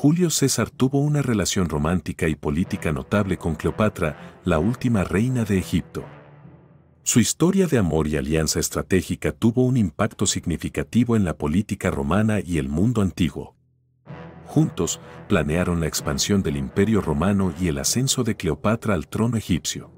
Julio César tuvo una relación romántica y política notable con Cleopatra, la última reina de Egipto. Su historia de amor y alianza estratégica tuvo un impacto significativo en la política romana y el mundo antiguo. Juntos, planearon la expansión del Imperio Romano y el ascenso de Cleopatra al trono egipcio.